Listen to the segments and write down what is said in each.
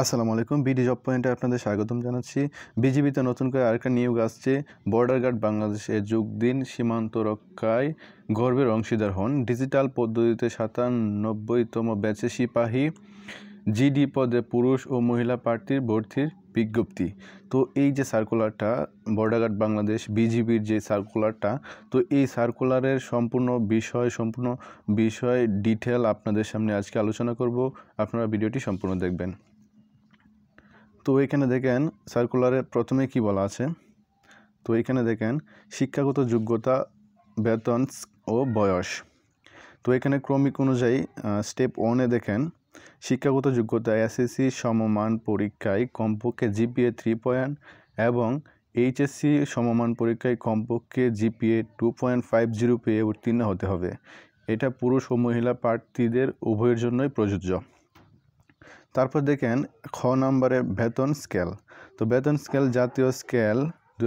আসসালামু আলাইকুম BD job পয়েন্টে আপনাদের স্বাগতম জানাচ্ছি বিজিবিতে নতুন করে আরেকটা নিয়োগ আসছে বর্ডার গার্ড বাংলাদেশে যোগ দিন সীমান্ত রক্ষায় গর্বের অংশীদার হন ডিজিটাল পদ্ধতিতে সাতানব্বইতম ব্যাচে সিপাহী জিডি পদে পুরুষ ও মহিলা প্রার্থীর ভর্তির বিজ্ঞপ্তি তো এই যে সার্কুলারটা বর্ডারগার্ড বাংলাদেশ বিজিবির যে সার্কুলারটা তো এই সার্কুলারের সম্পূর্ণ বিষয় সম্পূর্ণ বিষয় ডিটেল আপনাদের সামনে আজকে আলোচনা করব আপনারা ভিডিওটি সম্পূর্ণ দেখবেন তো এখানে দেখেন সার্কুলারে প্রথমে কি বলা আছে তো এখানে দেখেন শিক্ষাগত যোগ্যতা বেতন ও বয়স তো এখানে ক্রমিক অনুযায়ী স্টেপ ওয়ানে দেখেন শিক্ষাগত যোগ্যতা এসএসসি সমমান পরীক্ষায় কমপক্ষে জিপিএ থ্রি পয়েন্ট এবং এইচএসসি সমমান পরীক্ষায় কমপক্ষে GPA two point five zero পেয়ে উত্তীর্ণ হতে হবে এটা পুরুষ ও মহিলা প্রার্থীদের উভয়ের জন্যই প্রযোজ্য তারপর দেখেন খ নম্বরে বেতন স্কেল তো বেতন স্কেল জাতীয় স্কেল দু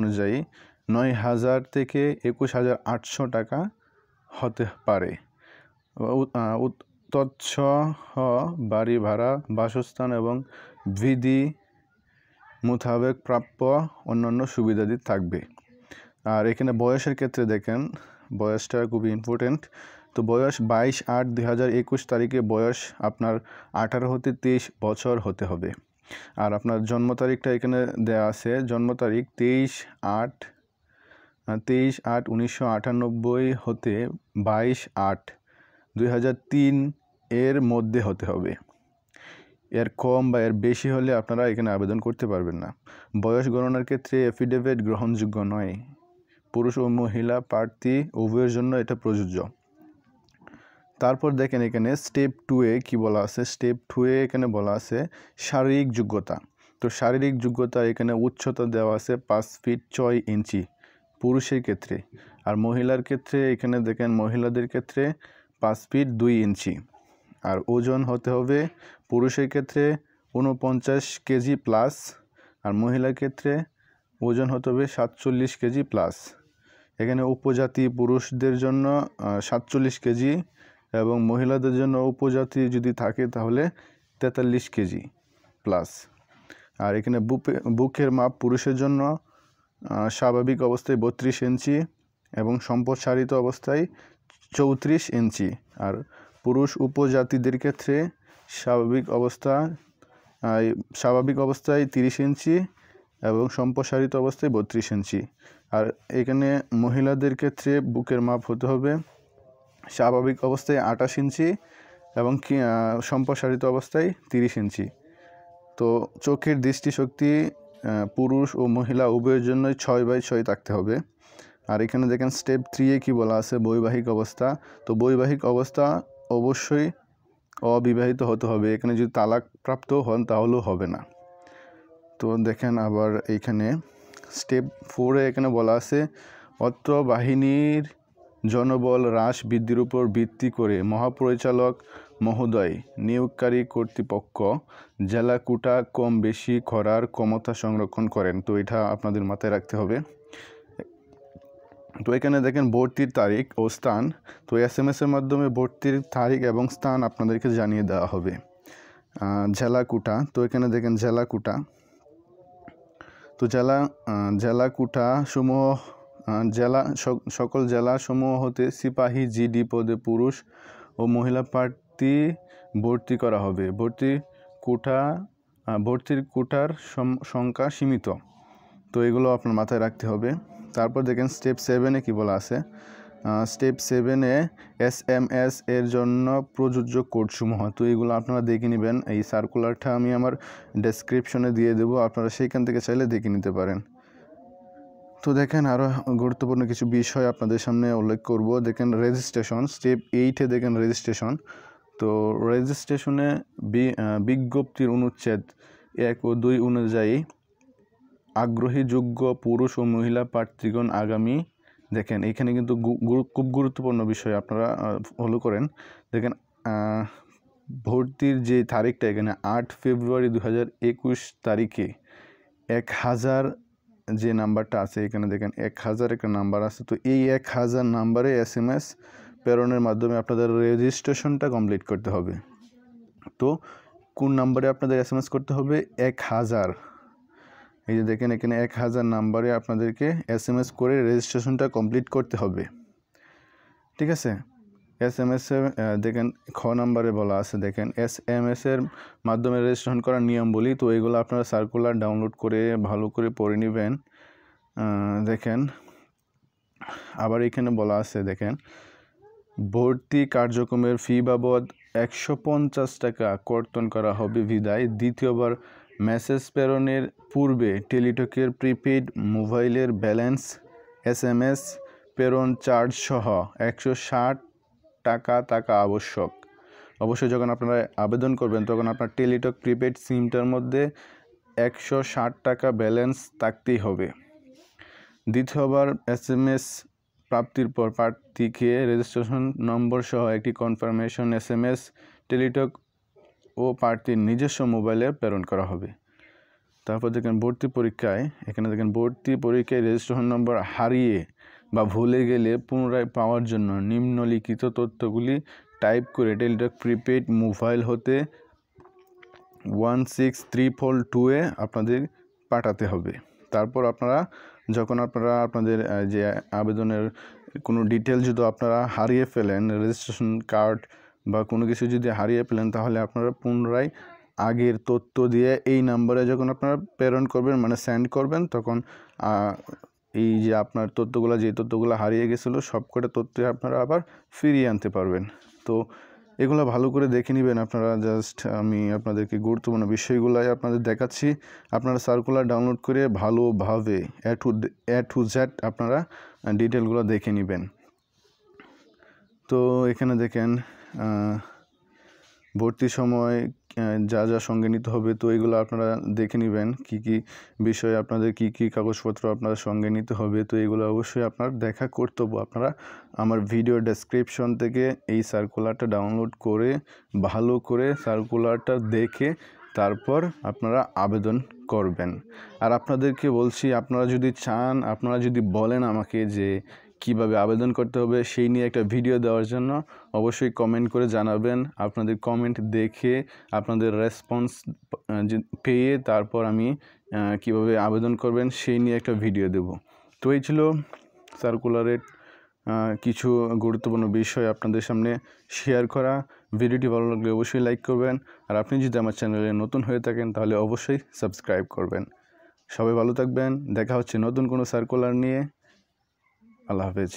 অনুযায়ী নয় হাজার থেকে একুশ হাজার আটশো টাকা হতে পারে তৎসহ বাড়ি ভাড়া বাসস্থান এবং বিধি মোতাবেক প্রাপ্য অন্যান্য সুবিধাদি থাকবে আর এখানে বয়সের ক্ষেত্রে দেখেন বয়সটা খুবই ইম্পর্টেন্ট তো বয়স বাইশ আট দু হাজার একুশ তারিখে বয়স আপনার আঠারো হতে তেইশ বছর হতে হবে আর আপনার জন্ম তারিখটা এখানে দেয়া আছে জন্ম তারিখ তেইশ আট তেইশ আট উনিশশো আটানব্বই হতে বাইশ আট দুই হাজার তিন এর মধ্যে হতে হবে এর কম বা এর বেশি হলে আপনারা এখানে আবেদন করতে পারবেন না বয়স গণনার ক্ষেত্রে অ্যাফিডেভিট গ্রহণযোগ্য নয় পুরুষ ও মহিলা প্রার্থী উভয়ের জন্য এটা প্রযোজ্য তারপর দেখেন এখানে স্টেপ টুয়ে কি বলা আছে স্টেপ টুয়ে এখানে বলা আছে শারীরিক যোগ্যতা তো শারীরিক যোগ্যতা এখানে উচ্চতা দেওয়া আছে পাঁচ ফিট ছয় ইঞ্চি পুরুষের ক্ষেত্রে আর মহিলার ক্ষেত্রে এখানে দেখেন মহিলাদের ক্ষেত্রে পাঁচ ফিট দুই ইঞ্চি আর ওজন হতে হবে পুরুষের ক্ষেত্রে উনপঞ্চাশ কেজি প্লাস আর মহিলার ক্ষেত্রে ওজন হতে হবে সাতচল্লিশ কেজি প্লাস এখানে উপজাতি পুরুষদের জন্য সাতচল্লিশ কেজি এবং মহিলাদের জন্য উপজাতি যদি থাকে তাহলে তেতাল্লিশ কেজি প্লাস আর এখানে বুকে বুকের মাপ পুরুষের জন্য স্বাভাবিক অবস্থায় বত্রিশ ইঞ্চি এবং সম্পদসারিত অবস্থায় চৌত্রিশ ইঞ্চি আর পুরুষ উপজাতিদের ক্ষেত্রে স্বাভাবিক অবস্থা স্বাভাবিক অবস্থায় তিরিশ ইঞ্চি এবং সম্প্রসারিত অবস্থায় বত্রিশ ইঞ্চি আর এখানে মহিলাদের ক্ষেত্রে বুকের মাপ হতে হবে স্বাভাবিক অবস্থায় আঠাশ ইঞ্চি এবং সম্প্রসারিত অবস্থায় তিরিশ ইঞ্চি তো চোখের দৃষ্টিশক্তি পুরুষ ও মহিলা উভয়ের জন্যই ছয় বাই ছয় থাকতে হবে আর এখানে দেখেন স্টেপ থ্রিয়ে কি বলা আছে বৈবাহিক অবস্থা তো বৈবাহিক অবস্থা অবশ্যই অবিবাহিত হতে হবে এখানে যদি তালাক প্রাপ্ত হন তাহলেও হবে না তো দেখেন আবার এইখানে স্টেপ ফোরে এখানে বলা আছে অত্র বাহিনীর জনবল হ্রাস বৃদ্ধির উপর ভিত্তি করে মহাপরিচালক মহোদয় নিয়োগকারী কর্তৃপক্ষ জেলা কুটা কম বেশি করার ক্ষমতা সংরক্ষণ করেন তো এটা আপনাদের মাথায় রাখতে হবে তো এখানে দেখেন ভর্তির তারিখ ও স্থান তো এস এম এসের মাধ্যমে ভর্তির তারিখ এবং স্থান আপনাদেরকে জানিয়ে দেওয়া হবে জেলা কোটা তো এখানে দেখেন জেলা তো জেলা জেলা কোটা সমূহ জেলা সকল জেলাসমূহ হতে সিপাহী জিডি পদে পুরুষ ও মহিলা প্রার্থী ভর্তি করা হবে ভর্তি কোঠা ভর্তির কোঠার সংখ্যা সীমিত তো এগুলো আপনার মাথায় রাখতে হবে তারপর দেখেন স্টেপ সেভেনে কি বলা আছে স্টেপ সেভেনে এস এম এস এর জন্য প্রযোজ্য কোর্টসমূহ তো এগুলো আপনারা দেখে নেবেন এই সার্কুলারটা আমি আমার ডেসক্রিপশনে দিয়ে দেবো আপনারা সেইখান থেকে চাইলে দেখে নিতে পারেন তো দেখেন আরও গুরুত্বপূর্ণ কিছু বিষয় আপনাদের সামনে উল্লেখ করব দেখেন রেজিস্ট্রেশন স্টেপ এইটে দেখেন রেজিস্ট্রেশন তো রেজিস্ট্রেশনে বিজ্ঞপ্তির অনুচ্ছেদ এক ও দুই অনুযায়ী আগ্রহী যোগ্য পুরুষ ও মহিলা প্রার্থীগণ আগামী দেখেন এখানে কিন্তু খুব গুরুত্বপূর্ণ বিষয় আপনারা ফলো করেন দেখেন ভর্তির যে তারিখটা এখানে আট ফেব্রুয়ারি দু তারিখে এক হাজার যে নাম্বারটা আছে এখানে দেখেন এক হাজার একটা নাম্বার আছে তো এই এক হাজার নাম্বারে এস এম এস প্রেরণের মাধ্যমে আপনাদের রেজিস্ট্রেশনটা কমপ্লিট করতে হবে তো কোন নাম্বারে আপনাদের এস এম এস করতে হবে এক হাজার এই যে দেখেন এখানে এক হাজার নাম্বারে আপনাদেরকে এস এম এস করে রেজিস্ট্রেশনটা কমপ্লিট করতে হবে ঠিক আছে এস এম এসের দেখেন খ নাম্বারে বলা আছে দেখেন এস এম এসের মাধ্যমে রেজিস্ট্রেশন করার নিয়ম বলি তো এগুলো আপনারা সার্কুলার ডাউনলোড করে ভালো করে পড়ে নেবেন দেখেন আবার এখানে বলা আছে দেখেন ভর্তি কার্যক্রমের ফি বাবদ একশো পঞ্চাশ টাকা কর্তন করা হবে বিদায় দ্বিতীয়বার মেসেজ প্রেরণের পূর্বে টেলিটকের প্রিপেড মোবাইলের ব্যালেন্স এস এম এস প্রেরণ চার্জ সহ একশো ষাট টাকা থাকা আবশ্যক অবশ্যই যখন আপনারা আবেদন করবেন তখন আপনার টেলিটক প্রিপেড সিমটার মধ্যে একশো ষাট টাকা ব্যালেন্স থাকতেই হবে দ্বিতীয়বার এস এম এস প্রাপ্তির পর প্রার্থীকে রেজিস্ট্রেশন নম্বর সহ একটি confirmation S M S Teletalk ও প্রার্থীর নিজস্ব মোবাইলে প্রেরণ করা হবে তারপর দেখেন ভর্তি পরীক্ষায় এখানে দেখেন ভর্তি পরীক্ষায় রেজিস্ট্রেশন নম্বর হারিয়ে বা ভুলে গেলে পুনরায় পাওয়ার জন্য নিম্নলিখিত তথ্যগুলি টাইপ করে টেলিটক প্রিপেড মোবাইল হতে one six three four two আপনাদের পাঠাতে হবে তারপর আপনারা যখন আপনারা আপনাদের যে আবেদনের কোনো ডিটেল যদি আপনারা হারিয়ে ফেলেন রেজিস্ট্রেশন কার্ড বা কোনো কিছু যদি হারিয়ে ফেলেন তাহলে আপনারা পুনরায় আগের তথ্য দিয়ে এই নাম্বারে যখন আপনারা প্রেরণ করবেন মানে সেন্ড করবেন তখন এই যে আপনার তথ্যগুলো যে তথ্যগুলো হারিয়ে গেছিলো সবকটা তথ্য আপনারা আবার ফিরিয়ে আনতে পারবেন তো এগুলো ভালো করে দেখে নেবেন আপনারা জাস্ট আমি আপনাদেরকে গুরুত্বপূর্ণ বিষয়গুলাই আপনাদের দেখাচ্ছি আপনারা সার্কুলার ডাউনলোড করে ভালোভাবে এ টু এ টু জ্যাট আপনারা ডিটেলগুলো দেখে নেবেন তো এখানে দেখেন ভর্তির সময় যা যা সঙ্গে নিতে হবে তো এগুলো আপনারা দেখে নেবেন কি কি বিষয়ে আপনাদের কি কি কাগজপত্র আপনাদের সঙ্গে নিতে হবে তো এগুলো অবশ্যই আপনার দেখা কর্তব্য আপনারা আমার ভিডিও ডেসক্রিপশন থেকে এই সার্কুলারটা ডাউনলোড করে ভালো করে সার্কুলারটা দেখে তারপর আপনারা আবেদন করবেন আর আপনাদেরকে বলছি আপনারা যদি চান আপনারা যদি বলেন আমাকে যে কিভাবে আবেদন করতে হবে সেই নিয়ে একটা ভিডিও দেওয়ার জন্য অবশ্যই কমেন্ট করে জানাবেন আপনাদের কমেন্ট দেখে আপনাদের রেসপন্স পেয়ে তারপর আমি কিভাবে আবেদন করবেন সেই নিয়ে একটা ভিডিও দেব তো এই ছিল সার্কুলারের কিছু গুরুত্বপূর্ণ বিষয় আপনাদের সামনে শেয়ার করা ভিডিওটি ভালো লাগলে অবশ্যই লাইক করবেন আর আপনি যদি আমার চ্যানেলে নতুন হয়ে থাকেন তাহলে অবশ্যই সাবস্ক্রাইব করবেন সবাই ভালো থাকবেন দেখা হচ্ছে নতুন কোনো সার্কুলার নিয়ে আল্লাহ হাফেজ